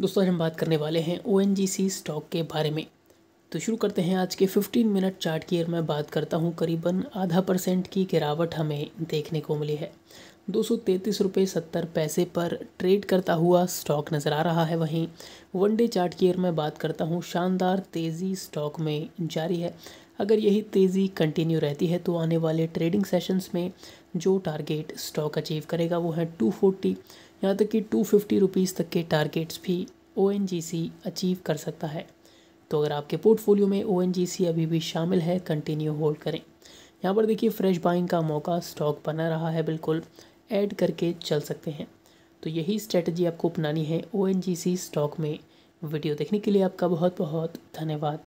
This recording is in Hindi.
दोस्तों आज हम बात करने वाले हैं ओ स्टॉक के बारे में तो शुरू करते हैं आज के 15 मिनट चार्ट की अगर मैं बात करता हूँ करीबन आधा परसेंट की गिरावट हमें देखने को मिली है दो सौ तैंतीस रुपये सत्तर पैसे पर ट्रेड करता हुआ स्टॉक नज़र आ रहा है वहीं वन डे चार्ट की अगर मैं बात करता हूँ शानदार तेज़ी स्टॉक में जारी है अगर यही तेज़ी कंटिन्यू रहती है तो आने वाले ट्रेडिंग सेशंस में जो टारगेट स्टॉक अचीव करेगा वो है टू फोर्टी यहाँ तक कि टू फिफ्टी रुपीज़ तक के टारगेट्स भी ओ अचीव कर सकता है तो अगर आपके पोर्टफोलियो में ओ अभी भी शामिल है कंटिन्यू होल्ड करें यहाँ पर देखिए फ्रेश बाइंग का मौका स्टॉक बना रहा है बिल्कुल ऐड करके चल सकते हैं तो यही स्ट्रेटजी आपको अपनानी है ओ स्टॉक में वीडियो देखने के लिए आपका बहुत बहुत धन्यवाद